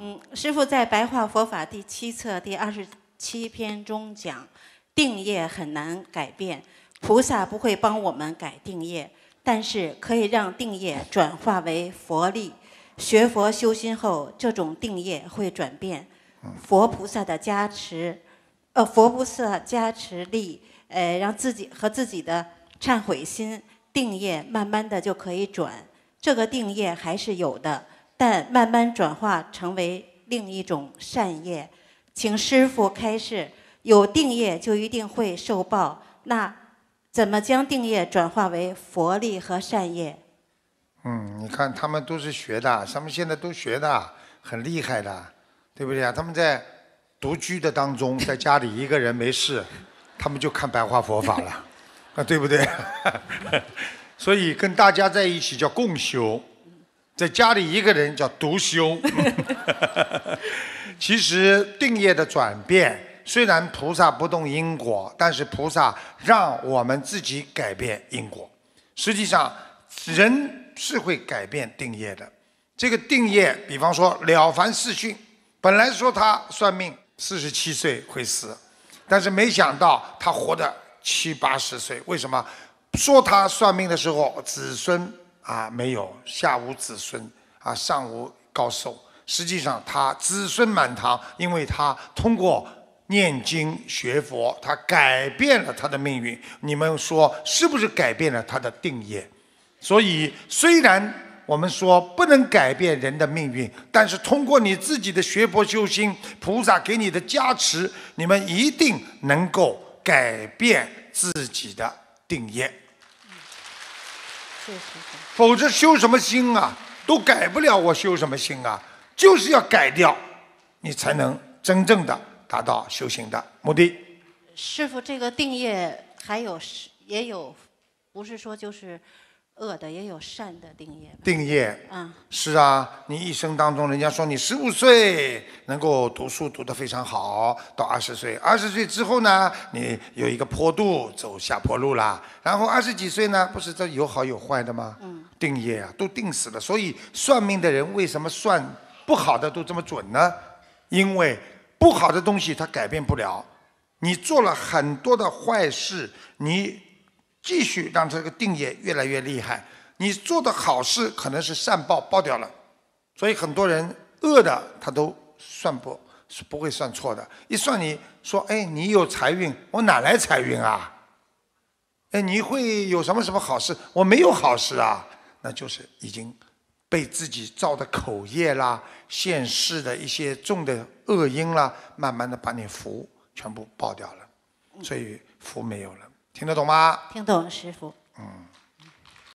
嗯，师父在《白话佛法》第七册第二十七篇中讲，定业很难改变，菩萨不会帮我们改定业，但是可以让定业转化为佛力。学佛修心后，这种定业会转变。佛菩萨的加持，呃，佛菩萨加持力，呃，让自己和自己的忏悔心定业，慢慢的就可以转。这个定业还是有的。但慢慢转化成为另一种善业，请师父开示。有定业就一定会受报，那怎么将定业转化为佛力和善业？嗯，你看他们都是学的，他们现在都学的很厉害的，对不对啊？他们在独居的当中，在家里一个人没事，他们就看白话佛法了，啊，对不对？所以跟大家在一起叫共修。在家里一个人叫独修。其实定业的转变，虽然菩萨不动因果，但是菩萨让我们自己改变因果。实际上，人是会改变定业的。这个定业，比方说了凡四训，本来说他算命四十七岁会死，但是没想到他活得七八十岁。为什么？说他算命的时候子孙。啊，没有下无子孙，啊上无高寿。实际上他子孙满堂，因为他通过念经学佛，他改变了他的命运。你们说是不是改变了他的定业？所以虽然我们说不能改变人的命运，但是通过你自己的学佛修心，菩萨给你的加持，你们一定能够改变自己的定业。否则修什么心啊，都改不了。我修什么心啊，就是要改掉，你才能真正的达到修行的目的。师傅，这个定业还有也有，不是说就是。恶的也有善的定业，定业，嗯，是啊，你一生当中，人家说你十五岁能够读书读得非常好，到二十岁，二十岁之后呢，你有一个坡度，走下坡路啦。然后二十几岁呢，不是这有好有坏的吗？嗯，定业啊，都定死了。所以算命的人为什么算不好的都这么准呢？因为不好的东西他改变不了，你做了很多的坏事，你。继续让这个定业越来越厉害。你做的好事可能是善报报掉了，所以很多人恶的他都算不是不会算错的。一算你说，哎，你有财运，我哪来财运啊？哎，你会有什么什么好事？我没有好事啊，那就是已经被自己造的口业啦、现世的一些重的恶因啦，慢慢的把你福全部爆掉了，所以福没有了。听得懂吗？听懂，师傅。嗯。